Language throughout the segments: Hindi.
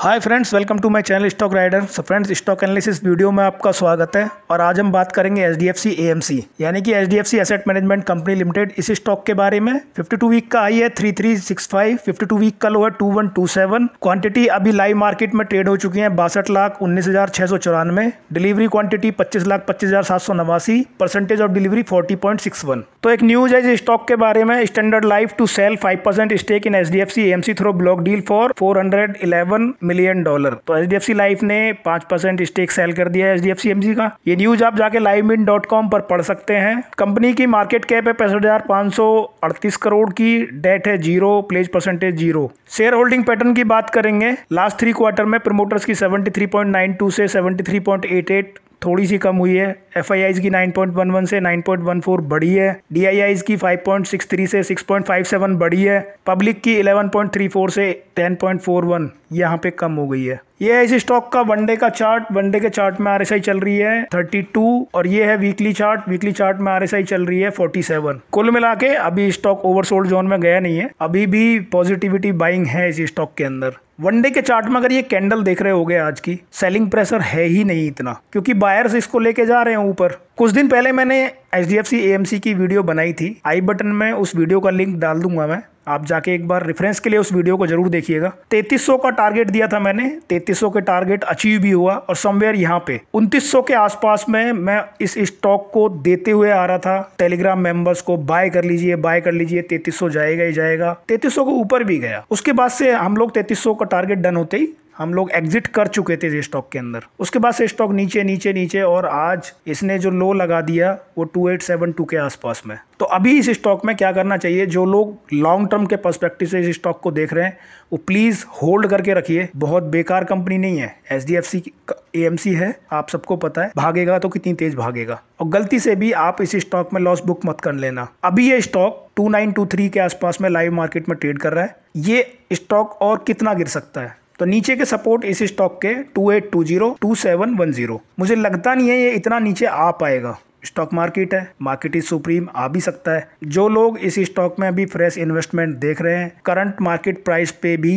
hi friends welcome to my channel stock rider so friends stock analysis video में आपका स्वागत है और आज हम बात करेंगे H D F C M M C कि H D F C asset management company limited इस स्टॉक के बारे में 52 वीक का आई है 3365 52 वीक का लो है 2127 क्वांटिटी अभी लाइव मार्केट में ट्रेड हो चुकी है बासठ लाख उन्नीस हज़ार सौ चौरानवे डिलीवरी क्वांटिटी पच्चीस लाख पच्चीस हज़ार सात सौ नवासी percentage of delivery forty point six one तो एक न्यूज़ है इस स्टॉक के बारे में standard life to sell five percent stake in H D F C M C through block deal for four hundred eleven million dollar तो H D F C life ने पांच परसेंट स्टेक सेल कर दिया है एच का ये न्यूज आप जाके लाइव इन डॉट कॉम पर पढ़ सकते हैं कंपनी की मार्केट कैप है पैंसठ हजार पांच सौ अड़तीस करोड़ की डेट है zero pledge percentage zero share holding pattern की बात करेंगे लास्ट थ्री क्वार्टर में प्रमोटर्स की सेवेंटी नाइन थ्री टू से एट थोड़ी सी कम हुई है एफ की 9.11 से 9.14 बढ़ी है डी की 5.63 से 6.57 बढ़ी है पब्लिक की 11.34 से 10.41 यहाँ पे कम हो गई है ये इस स्टॉक का वनडे का चार्ट वनडे के चार्ट में आरएसआई चल रही है 32 और ये है वीकली चार्ट वीकली चार्ट में आरएसआई चल रही है 47 कुल मिला के अभी स्टॉक ओवरसोल्ड जोन में गया नहीं है अभी भी पॉजिटिविटी बाइंग है इस स्टॉक के अंदर वनडे के चार्ट में अगर ये कैंडल देख रहे हो गए आज की सेलिंग प्रेशर है ही नहीं इतना क्योंकि बायर्स इसको लेके जा रहे हैं ऊपर कुछ दिन पहले मैंने H D F C M M C video बनाई थी आई बटन में उस वीडियो का लिंक डाल दूंगा मैं आप जाके एक बार रेफरेंस के लिए उस वीडियो को जरूर देखिएगा 3300 का टारगेट दिया था मैंने 3300 के टारगेट अचीव भी हुआ और समवेयर यहाँ पे 2900 के आसपास में मैं इस स्टॉक को देते हुए आ रहा था टेलीग्राम मेंबर्स को बाय कर लीजिए बाय कर लीजिए 3300 जाएगा ही जाएगा 3300 को ऊपर भी गया उसके बाद से हम लोग तैतीस का टारगेट डन होते ही हम लोग एग्जिट कर चुके थे इस स्टॉक के अंदर उसके बाद से स्टॉक नीचे नीचे नीचे और आज इसने जो लो लगा दिया वो 2872 के आसपास में तो अभी इस स्टॉक में क्या करना चाहिए जो लोग लॉन्ग टर्म के पर्सपेक्टिव से इस स्टॉक को देख रहे हैं वो प्लीज़ होल्ड करके रखिए बहुत बेकार कंपनी नहीं है H D F C C है आप सबको पता है भागेगा तो कितनी तेज भागेगा और गलती से भी आप इस स्टॉक में लॉस बुक मत कर लेना अभी ये स्टॉक 2923 के आसपास में लाइव मार्केट में ट्रेड कर रहा है ये स्टॉक और कितना गिर सकता है तो नीचे के सपोर्ट इस स्टॉक के two eight two zero two seven one zero मुझे लगता नहीं है ये इतना नीचे आ पाएगा स्टॉक मार्केट है मार्केट इज सुप्रीम आ भी सकता है जो लोग इस स्टॉक में अभी फ्रेश इन्वेस्टमेंट देख रहे हैं करंट मार्केट प्राइस पे भी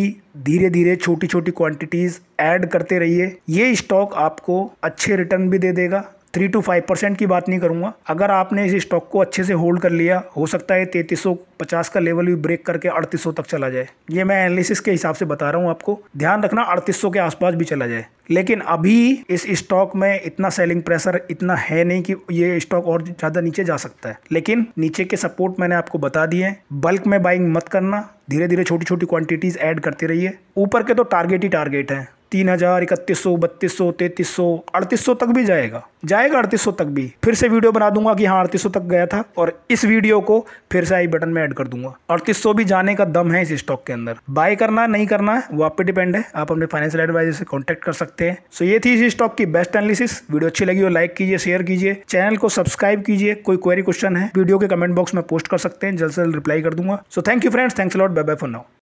धीरे धीरे छोटी छोटी क्वांटिटीज ऐड करते रहिए ये स्टॉक आपको अच्छे रिटर्न भी दे देगा थ्री टू फाइव परसेंट की बात नहीं करूँगा अगर आपने इस स्टॉक को अच्छे से होल्ड कर लिया हो सकता है सौ पचास का लेवल भी ब्रेक करके अड़तीस तक चला जाए ये मैं एनालिसिस के हिसाब से बता रहा हूँ आपको ध्यान रखना अड़तीस के आसपास भी चला जाए लेकिन अभी इस स्टॉक में इतना सेलिंग प्रेशर इतना है नहीं कि ये स्टॉक और ज़्यादा नीचे जा सकता है लेकिन नीचे के सपोर्ट मैंने आपको बता दिए बल्क में बाइंग मत करना धीरे धीरे छोटी छोटी क्वांटिटीज़ ऐड करते रहिए ऊपर के तो टारगेट ही टारगेट हैं तीन हज़ार इकतीस सौ बत्तीस सौ तैंतीस सौ अड़तीस सौ तक भी जाएगा जाएगा अड़तीस सौ तक भी फिर से वीडियो बना दूंगा कि हाँ अड़तीस सौ तक गया था और इस वीडियो को फिर से आई बटन में ऐड कर दूंगा अड़तीस सौ भी जाने का दम है इस स्टॉक के अंदर बाय करना नहीं करना है वो आप पे डिपेंड है आप अपने फाइनेंशियल एडवाइजर से कॉन्टैक्ट कर सकते हैं सो ये थी इस स्टॉक की बेस्ट एनालिसिस वीडियो अच्छी लगी हो लाइक कीजिए शेयर कीजिए चैनल को सब्सक्राइब कीजिए कोई क्वेरी क्वेश्चन है वीडियो के कमेंट बॉक्स में पोस्ट कर सकते हैं जल्द से जल्द रिप्लाई कर दूंगा so thank you friends thanks lot bye bye for now